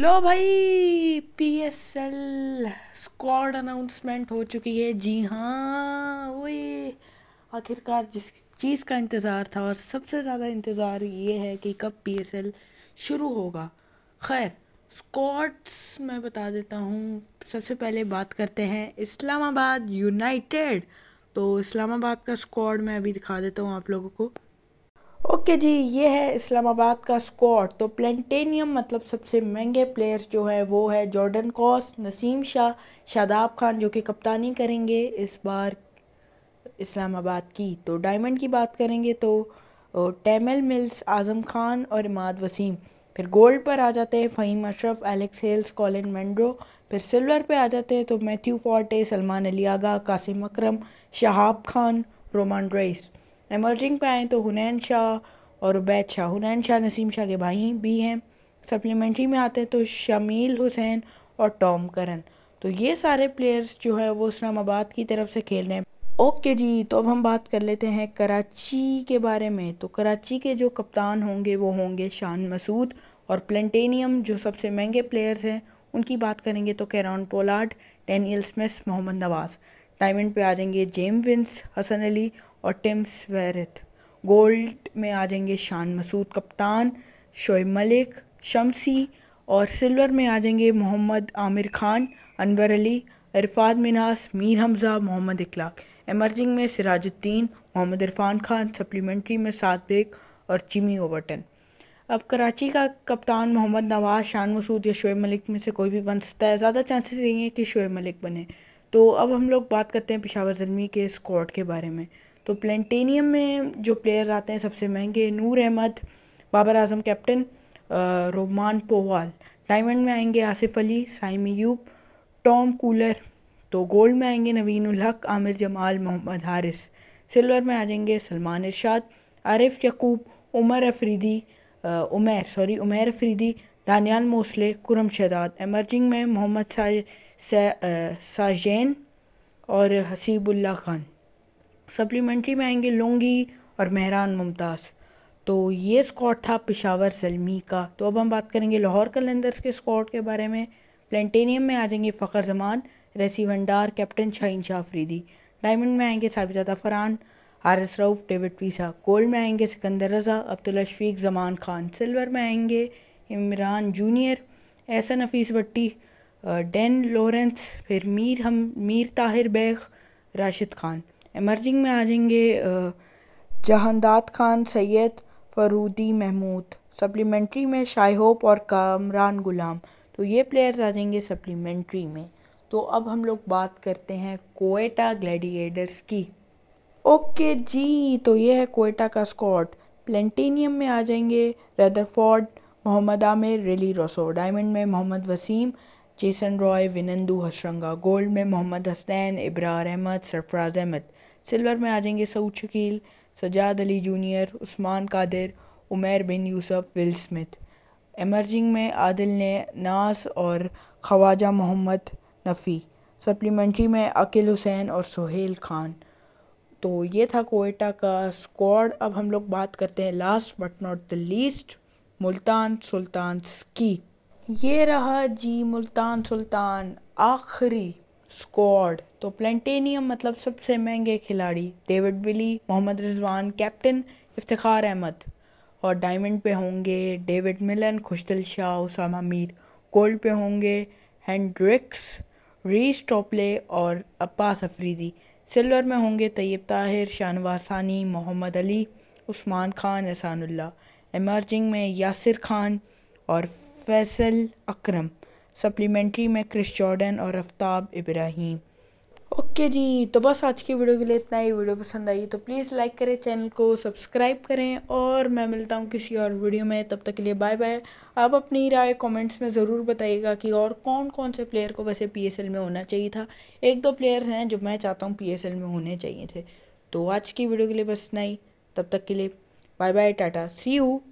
लो भाई L squad announcement हो चुकी है जी हाँ वही आखिरकार जिस चीज़ का इंतज़ार था और सबसे ज़्यादा इंतज़ार ये है कि कब पी एस एल शुरू होगा खैर स्क्वाड्स मैं बता देता हूँ सबसे पहले बात करते हैं इस्लामाबाद यूनाइटेड तो इस्लामाबाद का स्क्वाड मैं अभी दिखा देता हूँ आप लोगों को ओके जी ये है इस्लामाबाद का स्क्वाड तो प्लेटेनियम मतलब सबसे महंगे प्लेयर्स जो है वो है जॉर्डन कॉस नसीम शाह शादाब खान जो कि कप्तानी करेंगे इस बार इस्लामाबाद की तो डायमंड की बात करेंगे तो टैमल मिल्स आज़म खान और इमाद वसीम फिर गोल्ड पर आ जाते हैं Faheem Ashraf Alex Hales Colin Munro फिर सिल्वर पर आ जाते हैं तो Matthew Forde Salman Ali Agha Qasim Akram Shahab Khan Romaan Raees emerging पे आए तो हुनैन शाह और उबैद शाह हुनैन शाह नसीम शाह के भाई भी हैं सप्लीमेंट्री में आते हैं तो शमील हुसैन और टॉम करन तो ये सारे प्लेयर्स जो हैं वो इस्लामाबाद की तरफ से खेल रहे हैं ओके जी तो अब हम बात कर लेते हैं कराची के बारे में तो कराची के जो कप्तान होंगे वो होंगे शान मसूद और प्लेटेनियम जो सबसे महंगे प्लेयर्स हैं उनकी बात करेंगे तो Kieron Pollard Daniel Smith Mohammad Nawaz diamond पे आ जाएंगे जेम विंस हसन अली और टिम स्वेरिथ गोल्ड में आ जाएंगे शान मसूद कप्तान शोएब मलिक शमसी और सिल्वर में आ जाएंगे मोहम्मद आमिर खान अनवर अली इरफात मिनास मीर हमज़ा मोहम्मद इकलाक एमर्जिंग में सिराजुद्दीन मोहम्मद इरफान खान सप्लीमेंट्री में सात बेग और चिमी ओवरटन अब कराची का कप्तान मोहम्मद नवाज शान मसूद या शोएब मलिक में से कोई भी बन सकता है ज़्यादा चांसेस यही हैं कि शोएब मलिक बने तो अब हम लोग बात करते हैं पिशावर जलमी के स्कॉड के बारे में तो प्लेटिनियम में जो प्लेयर्स आते हैं सबसे महंगे Noor Ahmad Babar Azam captain Rovman Powell diamond में आएंगे आसिफ अली साइमी यूब टॉम कूलर तो गोल्ड में आएंगे नवीन उलहक आमिर जमाल मोहम्मद हारिस सिल्वर में आ जाएंगे Salman Irshad Arif Yaqoob Umar Afridi Umar sorry Umar Afridi Daniel Mousley Khurram Shahzad emerging में मोहम्मद साजैन और हसीबुल्ला खान सप्लीमेंट्री में आएंगे लोंगी और मेहरान मुमताज़ तो ये स्कॉट था पिशावर सलमी का तो अब हम बात करेंगे लाहौर कलंदर्स के स्कॉट के बारे में प्लेटेनियम में आ जाएंगे फ़खर जमान रेसी भंडार कैप्टन शाहीन शाह डायमंड में आएंगे फरान फरहान एस रऊफ़ डेविड पीसा गोल्ड में आएंगे सिकंदर रज़ा अब्दुलशफीक शफीक जमान खान सिल्वर में आएंगे Imran junior Ahsan Hafeez Bhatti Dan Lawrence फिर मीर हम मीर ताहिर बैग राशिद खान एमर्जिंग में आ जाएंगे जहानदाद खान सैयद फरूदी महमूद सप्लीमेंट्री में शाहहोप और कामरान गुलाम तो ये प्लेयर्स आ जाएंगे सप्लीमेंट्री में तो अब हम लोग बात करते हैं कोएटा ग्लैडिएटर्स की ओके जी तो ये है कोएटा का स्कॉट प्लेंटेनियम में आ जाएंगे Rutherford Mohammad Aamir Rilee Rossouw diamond में Mohammad Wasim Jason Roy Wanindu Hasaranga gold में मोहम्मद हसनैन इब्रार अहमद सरफराज अहमद सिल्वर में आ जाएंगे Saud Shakeel Sajjad Ali junior Usman Qadir Umair bin Yousuf Will Smith emerging में आदिल ने नास और ख्वाजा मोहम्मद नफ़ी सप्लीमेंट्री में अकिल हुसैन और सोहेल खान तो ये था कोयटा का स्क्वाड अब हम लोग बात करते हैं last but not the least Multan Sultan की ये रहा जी मुल्तान सुल्तान आखिरी स्क्वाड तो प्लेटेनियम मतलब सबसे महंगे खिलाड़ी David Willey Mohammad Rizwan captain Iftikhar Ahmed और डायमंड पे होंगे David Miller Khushdil Shah Usama Mir gold पे होंगे हैंड्रिक्स रीस टोपले और अब्बास अफरीदी सिल्वर में होंगे तैयब ताहिर शाहनवाज थानी मोहम्मद अली उस्मान खान एहसानुल्ला एमर्जिंग में यासिर खान और फैसल अकरम सप्लीमेंट्री में क्रिस जॉर्डन और आफ्ताब इब्राहिम ओके जी तो बस आज की वीडियो के लिए इतना ही वीडियो पसंद आई तो प्लीज़ लाइक करें चैनल को सब्सक्राइब करें और मैं मिलता हूँ किसी और वीडियो में तब तक के लिए बाय बाय आप अपनी राय कमेंट्स में ज़रूर बताइएगा कि और कौन कौन से प्लेयर को वैसे पीएसएल में होना चाहिए था एक दो प्लेयर्स हैं जो मैं चाहता हूँ पी में होने चाहिए थे तो आज की वीडियो के लिए बस इतना ही तब तक के लिए bye bye tata see you